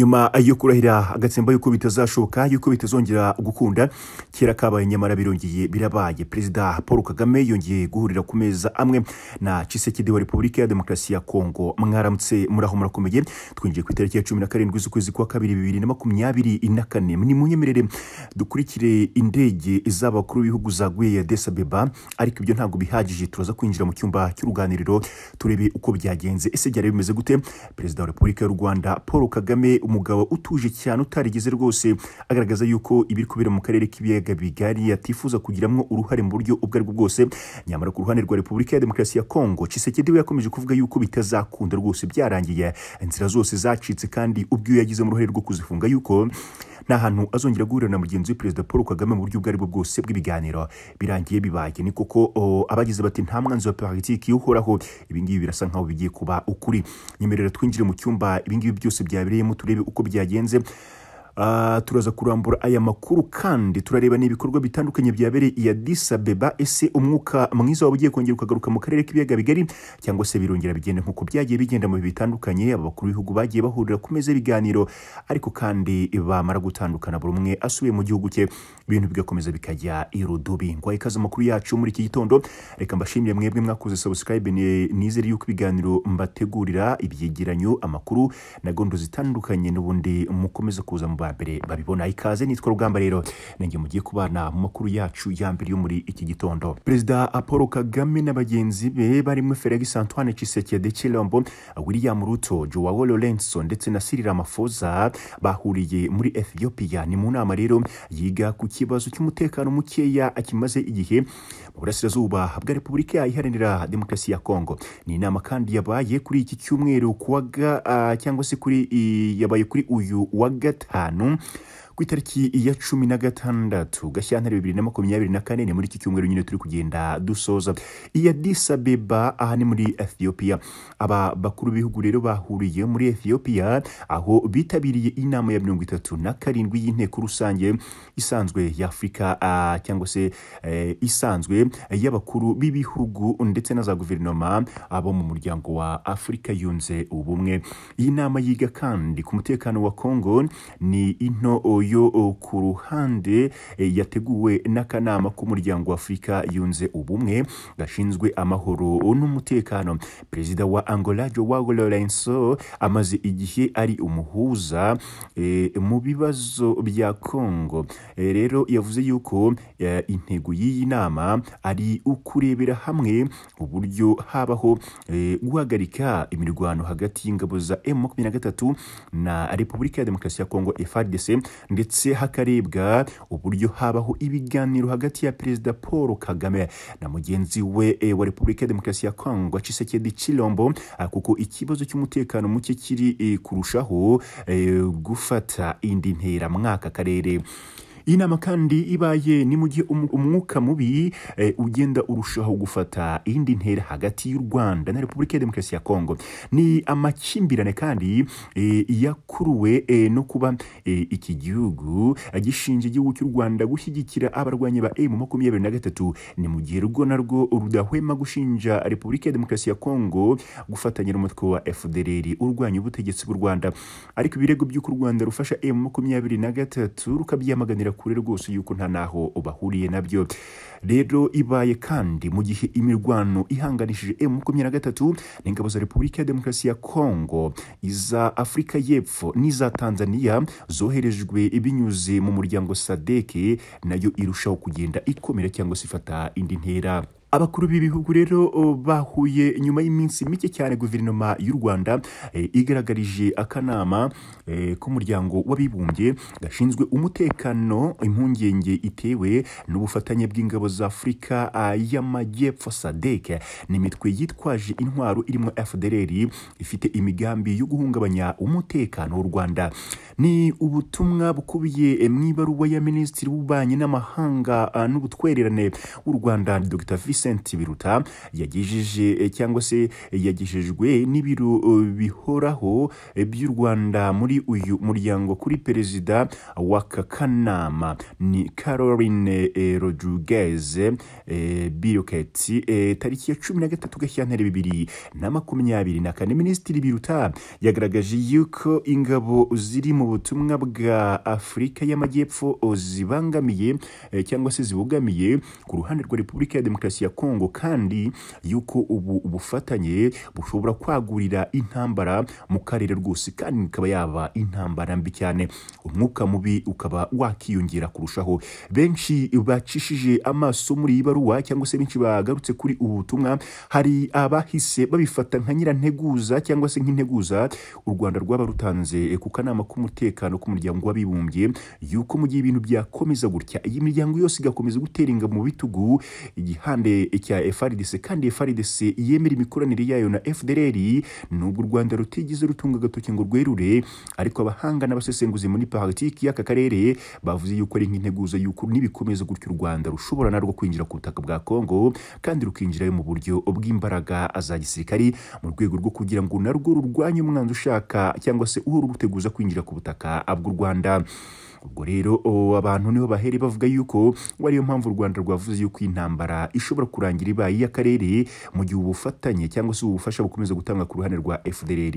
nyuma yo kurahira agatsemba yuko bitazashoka yuko bitazongera gukunda kera kabaye nyamara birongeye birabaye perezida paul kagame yongeye guhurira ku meza amwe na cisekedi wa repubulika ya demokarasi ya kongo mwaramutse muraho murakomeye twinjiye ku itariki ya cumi na karindwi z'ukwezi kwa kabiri bibiri na makumyabiri na kane ni munyemerere dukurikire indege z'abakuru b'ibihugu zaguye ya desabeba ariko ibyo ntabwo bihagije turaza kwinjira mu cyumba cy'uruganiriro turebe uko byagenze ese byari bimeze gute perezida wa repubulika y'u rwanda paul kagame umugabo utuje cyane utarigeze rwose agaragaza yuko ibiri kubera mu karere k'ibiyaga bigari atifuza kugiramo uruhare mu buryo ubwo ari bwose nyamara ku ruhande rwa repubulika ya demokarasi ya kongo Tshisekedi we yakomeje kuvuga yuko bitazakunda rwose byarangiye inzira zose zacitse kandi ubwo yagize mu ruhare rwo kuzifunga yuko nta hantu azongera guhurira na mugenzi we perezida paul kagame mu buryo ubwo aribwo bwose bw'ibiganiro birangiye bibaye ni koko abagize bati nta mwanzi wa politiki uhoraho ibingibi birasa nkaho bigiye kuba ukuri nyemerera twinjire mu cyumba ibingibi byose byabereyemo turebe uko byagenze Ah, turaza kurambura aya makuru kandi turareba n'ibikorwa bitandukanye byabereye iya disabeba ese umwuka mwiza waba ugiye kongera ukagaruka mu karere k'ibiyaga bigari cyangwa se birongera bigenda nk'uko byagiye bigenda mu bihe bitandukanye abakuru b'ibihugu bagiye bahurira ku meza y'ibiganiro ariko kandi bamara gutandukana buri umwe asubiye mu gihugu cye ibintu bigakomeza bikajya irudubi ngo ikaze amakuru yacu muri iki gitondo reka mbashimire mwebwe mwakoze subscribe nizere yuko ibiganiro mbategurira ibyegeranyo amakuru na gondo zitandukanye n'ubundi mukomeza kuza mu mbere babibona ikaze nitwa rugamba rero nange mugiye kubana mu makuru yacu ya mbere yo muri iki gitondo perezida paul kagame na bagenzi be barimo felix antoine cisekedi chilombo william ruto joao lorenzo ndetse na cyril ramaphosa bahuriye muri ethiopia ni mu nama rero yiga ku kibazo cy'umutekano mukeya akimaze igihe mu burasirazuba bwa repubulika iharanira demokarasi ya kongo ni inama kandi yabaye kuri iki cyumweru kuwaga ah, cyangwa se kuri yabaye kuri uyu wa gatanu Cafarnaum ku itariki ya cumi na gatandatu gashyantare bibiri na makumyabiri na kane ni muri iki cyumweru nyine turi kugenda dusoza iya disabeba aha ni muri ethiopia aba bakuru b'ibihugu rero bahuriye muri ethiopia aho bitabiriye inama ya mirongo itatu na karindwi y'inteko rusange isanzwe ya afurika cyangwa se e, isanzwe y'abakuru b'ibihugu ndetse na za guverinoma abo mu muryango wa afurika yunze ubumwe iyi nama yiga kandi ku mutekano wa kongo ni into yo oh, ku ruhande eh, yateguwe n'akanama k'umuryango w'afurika yunze ubumwe gashinzwe amahoro n'umutekano perezida wa angola joao lorenzo amaze igihe ari umuhuza eh, mu bibazo bya Congo eh, rero yavuze yuko intego y'iyi nama ari ukurebera hamwe uburyo habaho guhagarika imirwano hagati y'ingabo za M makumyabiri na gatatu na repubulika ya demokarasi ya kongo FARDC ndetse hakarebwa uburyo habaho ibiganiro hagati ya perezida paul kagame na mugenzi we eh, wa repubulika ya demokarasi ya kongo cisekedi cilombo ah, kuko ikibazo cy'umutekano muke kiri eh, kurushaho eh, gufata indi ntera mwaka akarere iyi nama kandi ibaye ni mu gihe umwuka mubi eh, ugenda urushaho gufata indi ntera hagati y'u rwanda na repubulika ya demokarasi ya kongo ni amakimbirane kandi eh, yakuruwe eh, no kuba iki gihugu gishinja igihugu cy'u rwanda gushyigikira abarwanyi ba emu makumyabiri na gatatu ni mu gihe rwo narwo rudahwema gushinja repubulika ya demokarasi ya kongo gufatanya n'umutwe wa fdr urwanya ubutegetsi bw'u rwanda ariko ibirego by'uko u rwanda rufasha emu makumyabiri na gatatu rukabyamaganira kure rwose yuko nta n'aho bahuriye nabyo rero ibaye kandi mu gihe imirwano ihanganishije emu makumyabiri na gatatu n'ingabo za repubulika ya demokarasi ya kongo iza afurika y'epfo n'iza tanzania zoherejwe binyuze mu muryango sadeke nayo irushaho kugenda ikomera cyangwa se ifata indi ntera abakuru b'ibihugu rero bahuye nyuma y'iminsi mike cyane guverinoma y'u rwanda e, igaragarije akanama e, k'umuryango w'abibumbye gashinzwe umutekano impungenge itewe n'ubufatanye bw'ingabo za afurika y'amajyepfo sadeke ni imitwe yitwaje intwaro irimo fdrr ifite imigambi yo guhungabanya umutekano w'u rwanda ni ubutumwa bukubiye mu ibaruwa ya minisitiri w'ububanyi n'amahanga n'ubutwererane w'u rwanda dr vis Vincent biruta yagejeje eh, cyangwa se eh, yagejejwe n'ibiro eh, bihoraho by'u rwanda muri uyu muryango kuri perezida w'aka kanama ni caroline rodriguez biroketi tariki ya cumi na gatatu gashyantare bibiri na makumyabiri na kane minisitiri biruta yagaragaje yuko ingabo ziri mu butumwa bwa afurika y'amajyepfo zibangamiye cyangwa se zibogamiye ku ruhande rwa repubulika ya demokarasi ya Kongo kandi yuko ubu ubufatanye bushobora kwagurira intambara mu karere rwose kandi ikaba yaba intambara mbi cyane umwuka mubi ukaba wakiyongera kurushaho benshi bacishije amaso muri iyi baruwa cyangwa se benshi bagarutse kuri ubu butumwa hari abahise babifata nka nyiranteguza cyangwa se nk'integuza u rwanda rwaba rutanze ku kanama k'umutekano k'umuryango w'abibumbye yuko mu gihe ibintu byakomeza gutya iyi miryango yose igakomeza gutera inga mu bitugu igihande cya FARDC kandi iyi yemera imikoranire yayo na FDLR nubwo u Rwanda rutigeze rutunga agatoki ngo rwerure ariko abahanga n'abasesenguzi muri politiki y'aka karere bavuze yuko ari nk'integuza yuko nibikomeza gutyo u Rwanda rushobora narwo kwinjira ku butaka bwa Kongo kandi rukinjirayo mu buryo bw'imbaraga za gisirikari mu rwego rwo kugira ngo narwo rurwanye umwanzi ushaka cyangwa se uhora uruteguza kwinjira ku butaka bw'u Rwanda ubwo rero abantu nibo baheri bavuga yuko wariyo mpamvu u rwanda rwavuze yuko intambara ishobora kurangira ibaye iy'akarere mu gihe ubufatanye cyangwa se ubufasha bukomeza gutanga ku ruhande rwa fdr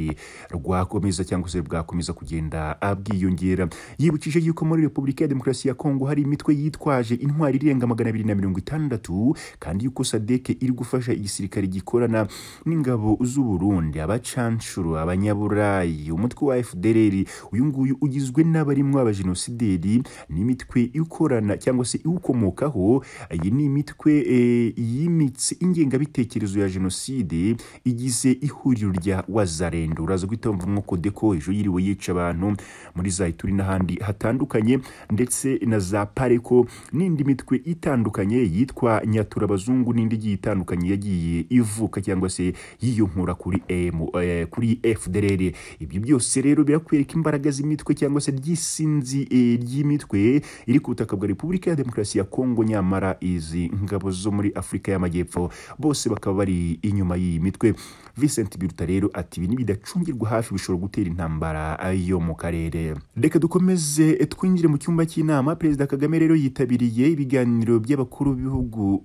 rwakomeza cyangwa se bwakomeza kugenda abwiyongera yibukije yuko muri repubulika ya demokarasi ya kongo hari imitwe yitwaje intwari irenga magana abiri na mirongo itandatu kandi yuko sadeke iri gufasha igisirikare gikorana n'ingabo z'uburundi abacanshuro abanyaburayi umutwe wa fdr uyu nguyu ugizwe n'abarimwo abajenosi ambasaderi n'imitwe ikorana cyangwa se iwukomokaho iyi ni imitwe eh, yimitse ingengabitekerezo ya jenoside igize ihuriro rya wazarendo uraza guhita wumva umwuko deko ejo yiriwe yica abantu muri za ituri n'ahandi hatandukanye ndetse na za pareko n'indi mitwe itandukanye yitwa nyatura abazungu n'indi igiye itandukanye yagiye ivuka cyangwa se yiyonkura kuri emu eh, kuri fdr ibyo byose rero birakwereka imbaraga z'imitwe cyangwa se ry'isinzi e, ry'imitwe iri ku butaka bwa repubulika ya demokarasi ya kongo nyamara izi ngabo zo muri afurika y'amajyepfo bose bakaba bari inyuma y'iyi mitwe vincent biruta rero ati ibi nibidacungirwa hafi bishobora gutera intambara yo mu karere reka dukomeze twinjire mu cyumba cy'inama perezida kagame rero yitabiriye ibiganiro by'abakuru b'ibihugu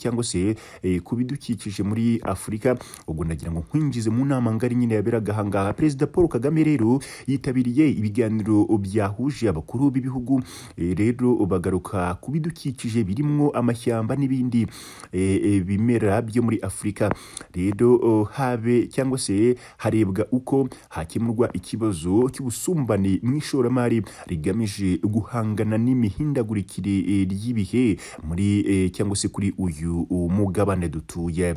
cyangwa se eh, ku bidukikije muri afurika ubwo ndagira ngo nkwinjize mu nama ngari nyine yaberaga ahangaha perezida paul kagame rero yitabiriye ibiganiro byahuje abakuru b'ibihugu eh, rero bagaruka ku bidukikije birimo amashyamba n'ibindi eh, eh, bimera byo muri afurika rero oh, habe cyangwa se harebwa uko hakemurwa ikibazo cy'ubusumbane mu ishoramari rigamije guhangana n'imihindagurikire ry'ibihe muri cyangwa se kuri uyu mugabane dutuye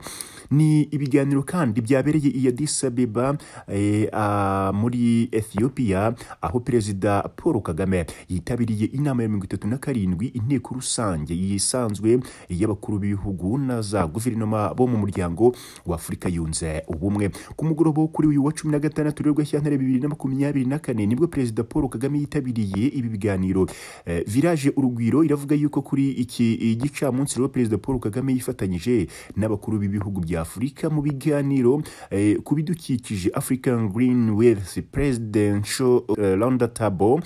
ni ibiganiro kandi byabereye i Addis ah, muri Ethiopia aho perezida Paul Kagame kagame yitabiriye inama ya mirongo itatu na karindwi inteko rusange yisanzwe y'abakuru b'ibihugu na za guverinoma bo mu muryango wa afurika yunze ubumwe ku mugoroba wo kuri uyu wa cumi na gatandatu rero gashyantare bibiri na makumyabiri na kane nibwo perezida paul kagame yitabiriye ibi biganiro eh, viraje urugwiro iravuga yuko kuri iki eh, gicamunsi rero perezida paul kagame yifatanyije n'abakuru b'ibihugu bya afurika mu biganiro eh, ku bidukikije african green with presidential uh, roundtable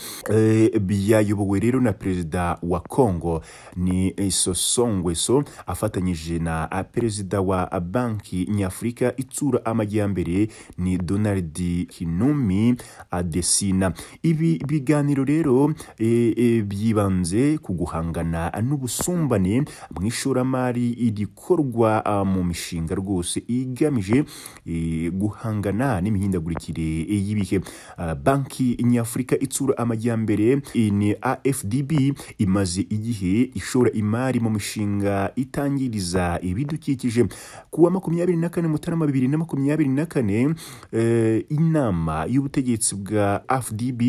byayobowe rero na perezida wa congo ni sosongweso afatanyije na perezida wa banki nyafurika itsura amajyambere ni donald kinumi adesina ibi biganiro rero e, e, byibanze ku guhangana n'ubusumbane mu ishoramari rikorwa mu mishinga rwose igamije e, guhangana n'imihindagurikire y'ibihe banki nyafurika itsura amajyambere mbere ni afdb imaze igihe ishora imari mu mishinga itangiriza ibidukikije ku wa makumyabiri na kane mutarama bibiri na makumyabiri na kane eh, inama y'ubutegetsi bwa afdb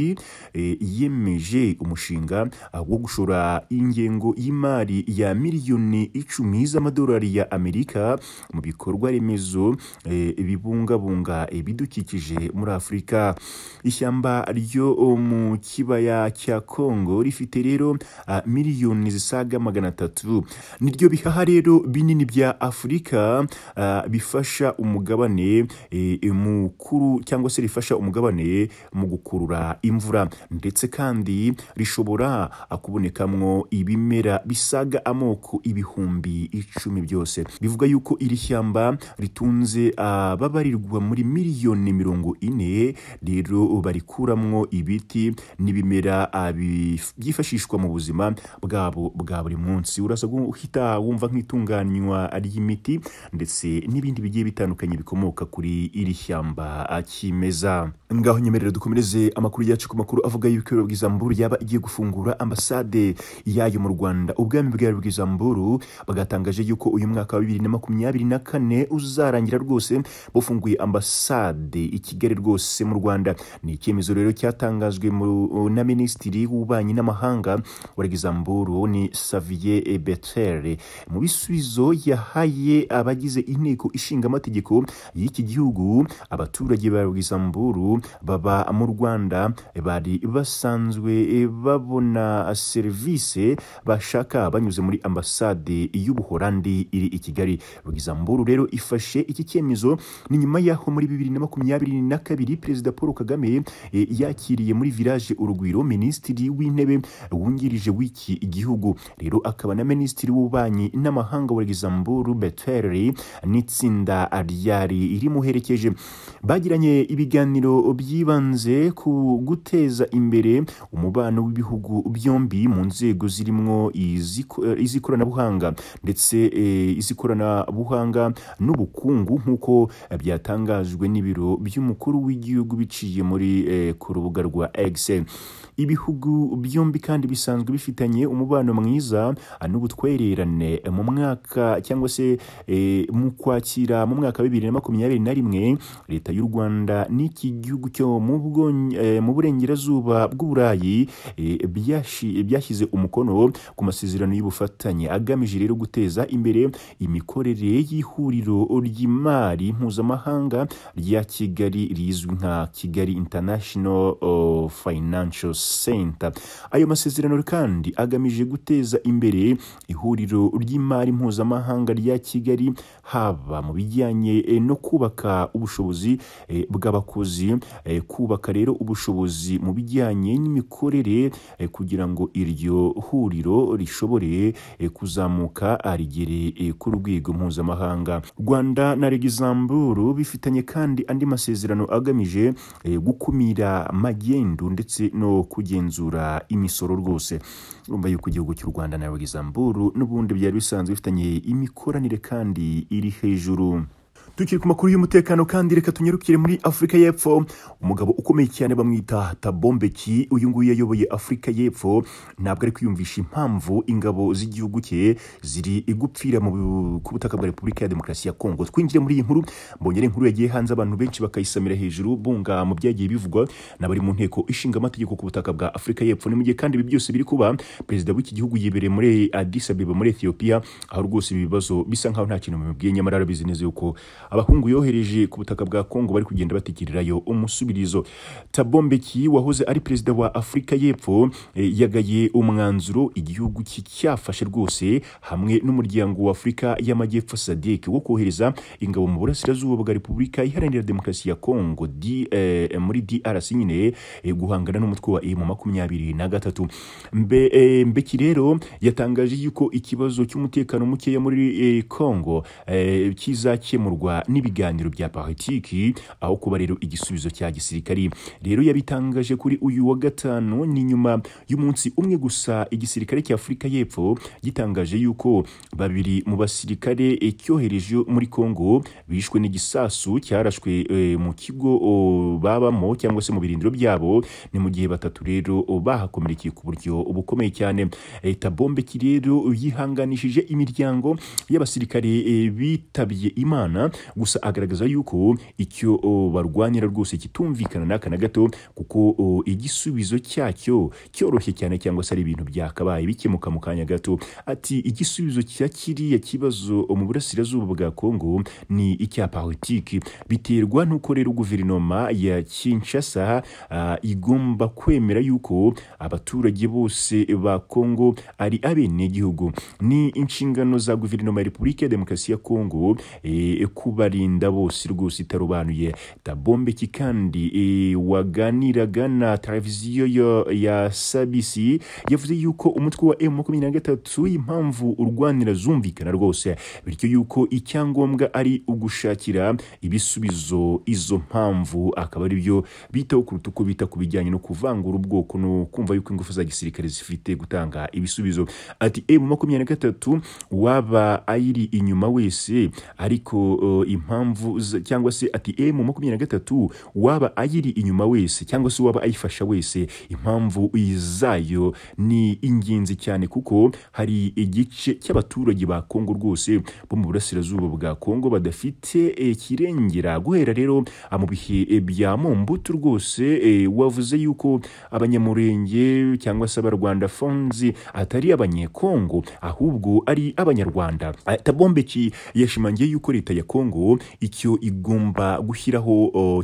eh, yemeje umushinga wo gushora ingengo y'imari ya miliyoni icumi z'amadolari ya amerika mu bikorwa remezo eh, bibungabunga ibidukikije muri afurika ishyamba ryo mu kibaya ya cya Kongo rifite rero ah, miliyoni zisaga magana atatu niryo bihaha rero binini bya Afurika uh, ah, bifasha umugabane eh, mukuru cyangwa se rifasha umugabane mu gukurura imvura ndetse kandi rishobora ah, kubonekamwo ibimera bisaga amoko ibihumbi icumi byose bivuga yuko iri shyamba ritunze ababarirwa muri miliyoni mirongo ine rero barikuramwo ibiti n'ibimera bibera byifashishwa mu buzima bwabo bwa buri munsi urasabwa uhita wumva nk'itunganywa ry'imiti ndetse n'ibindi bigiye bitandukanye bikomoka kuri iri shyamba akimeza ngaho nyemerera dukomereze amakuru yacu ku makuru avuga yuko ibiro bw'izamburu yaba igiye gufungura ambasade yayo mu rwanda ubwami bwayo bw'izamburu bwatangaje yuko uyu mwaka wa bibiri na makumyabiri na kane uzarangira rwose bufunguye ambasade i kigali rwose mu rwanda ni icyemezo rero cyatangajwe na minisitiri w'ububanyi n'amahanga wa luxembourg ni savier betel mu bisubizo yahaye abagize inteko ishinga amategeko y'iki gihugu abaturage ba luxembourg baba mu rwanda bari basanzwe babona serivisi bashaka banyuze muri ambasade y'ubuholandi iri i kigali luxembourg rero ifashe iki cyemezo ni nyuma y'aho muri bibiri na makumyabiri na kabiri perezida paul kagame eh, yakiriye muri village urugwiro Ndahiro minisitiri w'intebe wungirije w'iki igihugu rero akaba na minisitiri w'ububanyi n'amahanga wa Luxembourg Betweri n'itsinda ryari irimuherekeje bagiranye ibiganiro byibanze ku guteza imbere umubano w'ibihugu byombi mu nzego zirimo iz'ikoranabuhanga ndetse eh, iz'ikoranabuhanga n'ubukungu nk'uko byatangajwe n'ibiro by'umukuru w'igihugu biciye muri eh, ku rubuga rwa X ibihugu byombi kandi bisanzwe bifitanye umubano mwiza ah, n'ubutwererane eh, mu mwaka cyangwa se e, mu kwakira mu mwaka wa bibiri na makumyabiri na rimwe leta y'u rwanda n'iki gihugu cyo mu eh, burengerazuba bw'uburayi e, byashyize umukono ku masezerano y'ubufatanye agamije rero guteza imbere imikorere y'ihuriro ry'imari mpuzamahanga rya kigali rizwi nka kigali international oh, financial Center ayo masezerano kandi agamije guteza imbere ihuriro ry'imari mpuzamahanga rya Kigali haba mu bijyanye eh, no kubaka ubushobozi eh, bw'abakozi eh, kubaka rero ubushobozi mu bijyanye n'imikorere kugira ngo iryo huriro rishobore kuzamuka rigere ku rwego mpuzamahanga Rwanda na Luxembourg bifitanye kandi andi masezerano agamije gukumira magendu ndetse no kugenzura imisoro rwose urumva yuko igihugu cy'u rwanda na luxembourg n'ubundi byari bisanzwe bifitanye imikoranire kandi iri hejuru tukiri ku makuru y'umutekano kandi reka tunyarukire muri afurika y'epfo umugabo ukomeye cyane bamwita tabombeki uyu nguyu yayoboye afurika y'epfo ntabwo ari kwiyumvisha impamvu ingabo z'igihugu cye ziri gupfira ku butaka bwa repubulika ya demokarasi ya kongo twinjire muri iyi nkuru mbongere inkuru yagiye hanze abantu benshi bakayisamira hejuru bunga mu byagiye bivugwa n'abari mu nteko ishinga amategeko ku butaka bwa afurika y'epfo ni mu gihe kandi ibi byose biri kuba perezida w'iki gihugu yibereye muri addis abeba muri ethiopia aho rwose ibi bibazo bisa nkaho nta kintu bimubwiye nyamara arabizi neza yuko abahungu yohereje ku butaka bwa kongo bari kugenda batekererayo umusubirizo tabombeki wahoze ari perezida wa afurika y'epfo eh, yagaye umwanzuro igihugu cyafashe rwose hamwe n'umuryango wa afurika y'amajyepfo sadek wo kohereza ingabo mu burasirazuba bwa repubulika iharanira demokarasi ya kongo di, eh, muri drc nyine eh, guhangana n'umutwe wa emu makumyabiri na gatatu mbe eh, mbeki rero yatangaje yuko ikibazo cy'umutekano mukeya muri kongo kizakemurwa bigakorwa n'ibiganiro bya politiki aho kuba rero igisubizo cya gisirikari rero yabitangaje kuri uyu wa gatanu ni nyuma y'umunsi umwe gusa igisirikare cya Afurika y'Epfo gitangaje yuko babiri mu basirikare eh, cyohereje muri Congo bishwe n'igisasu cyarashwe eh, mu kigo babamo cyangwa se mu birindiro byabo ni mu gihe batatu rero bahakomerekeye ku buryo bukomeye cyane leta bombe rero yihanganishije imiryango y'abasirikare eh, bitabye imana gusa agaragaza yuko icyo barwanira rwose kitumvikana n'aka na gato kuko igisubizo cyacyo cyoroshye cyane cyangwa se ari ibintu byakabaye bikemuka mu kanya gato ati igisubizo cya kiriya kibazo mu burasirazuba bwa kongo ni icya politiki biterwa n'uko rero guverinoma ya kinshasa igomba kwemera yuko abaturage bose ba kongo ari abenegihugu ni inshingano za guverinoma ya repubulika ya demokarasi ya kongo e, ku kubarinda bose rwose itarobanuye tabombeki kandi e, waganiraga na televiziyo ya sabisi yavuze yuko umutwe wa emu makumyabiri na gatatu impamvu urwanira zumvikana rwose bityo yuko icyangombwa ari ugushakira ibisubizo izo mpamvu akaba ari byo bitaho kuruta uko bita ku bijyanye no kuvangura ubwoko no kumva yuko ingufu za gisirikare zifite gutanga ibisubizo ati emu makumyabiri na gatatu waba ayiri inyuma wese ariko uh, impamvu cyangwa se ati emu eh, makumyabiri na gatatu waba ayiri inyuma wese cyangwa se waba ayifasha wese impamvu zayo ni ingenzi cyane kuko hari igice cy'abaturage ba kongo rwose bo mu burasirazuba bwa kongo badafite eh, kirengera guhera rero ah, mu bihe eh, bya mumbutu rwose wavuze yuko abanyamurenge cyangwa se abarwanda fonzi atari abanyekongo ahubwo ari abanyarwanda ah, tabombeki yashimangiye yuko leta ya kongo ngo icyo igomba gushyiraho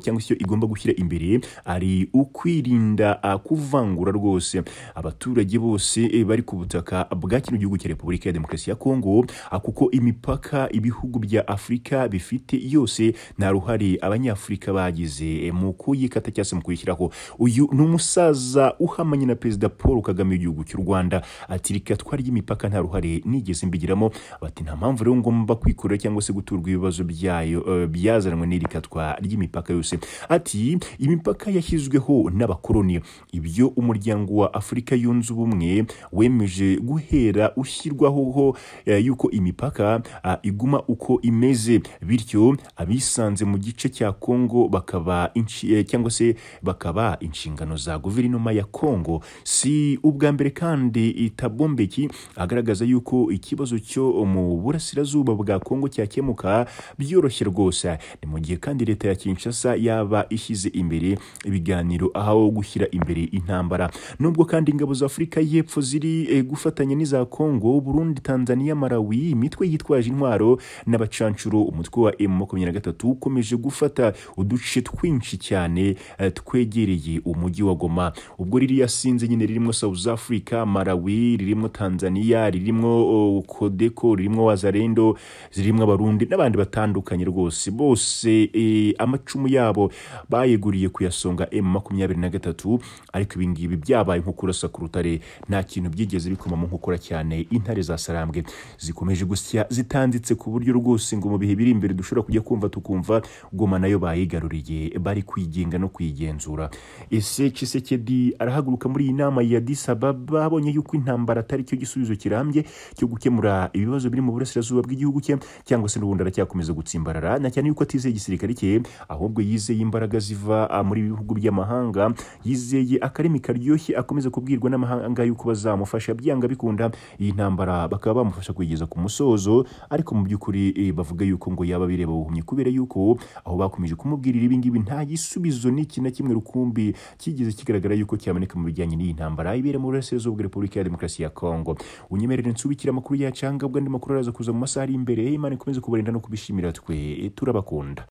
cyangwa icyo igomba gushyira imbere ari ukwirinda kuvangura rwose abaturage bose e, bari ku butaka bwa kino gihugu cya repubulika ya demokarasi ya kongo kuko imipaka ibihugu bya afurika bifite yose nta ruhare abanyafurika bagize e, mu kuyikata cyangwa se mu kuyishyiraho uyu ni umusaza uhamanye na perezida paul kagame w'igihugu cy'u rwanda ati reka twarye imipaka nta ruhare nigeze mbigiramo bati nta mpamvu rero ngomba kwikorera cyangwa se guturwa ibibazo ryayo uh, byazanwe n'irikatwa ry'imipaka yose ati imipaka yashyizweho n'abakoloni ibyo umuryango wa afurika yunze ubumwe wemeje guhera ushyirwaho ho eh, yuko imipaka uh, iguma uko imeze bityo abisanze mu gice cya kongo bakaba eh, cyangwa se bakaba inshingano za guverinoma ya kongo si ubwa mbere kandi itabombeki agaragaza yuko ikibazo cyo mu burasirazuba bwa kongo cyakemuka byoroshye rwose ni mu gihe kandi leta ya Kinshasa yaba ishyize imbere ibiganiro aho gushyira imbere intambara nubwo kandi ingabo za Afurika y'Epfo ziri eh, gufatanya n'iza Kongo Burundi Tanzania Malawi imitwe yitwaje intwaro n'abacancuro umutwe wa M23 ukomeje gufata uduce twinshi cyane uh, twegereye umujyi wa Goma ubwo riri yasinze nyine ririmo South Africa Malawi ririmo Tanzania ririmo oh, Kodeko ririmo wazarendo zirimo abarundi n'abandi batandukanye batandukanye rwose bose eh, amacumu yabo bayeguriye kuyasonga emu makumyabiri na gatatu ariko ibi ibingibi byabaye nko kurasa ku rutare nta kintu byigeze bikomamo nkokora cyane intare za sarambwe zikomeje gusya zitanditse ku buryo rwose ngo mu bihe biri imbere dushobora kujya kumva tukumva goma nayo bayigaruriye bari kwigenga no kuyigenzura ese Tshisekedi arahaguruka muri iyi nama ya Addis Ababa yuko intambara atari cyo gisubizo kirambye cyo gukemura ibibazo biri mu burasirazuba bw'igihugu cye cyangwa se n'ubundi aracyakomeza gutsimbarara na cyane yuko atizeye igisirikare cye ahubwo yizeye imbaraga ziva ah, muri bihugu by'amahanga yizeye akarimi karyoshye akomeza kubwirwa n'amahanga yuko bazamufasha byanga bikunda iyi ntambara bakaba bamufasha kuyigeza ku musozo ariko mu by'ukuri eh, bavuga yuko ngo yaba bireba ubuhumyi kubera yuko aho bakomeje kumubwirira ibingibi nta gisubizo n'iki na kimwe rukumbi kigeze kigaragara yuko cyaboneka mu bijyanye n'iyi ntambara ibera mu burasirazuba bwa repubulika ya demokarasi ya kongo unyemerere nsubikira amakuru yacanga ubwo andi makuru araza kuza mu masaha ari imbere imana ikomeze kubarinda no kubishimira twe turabakunda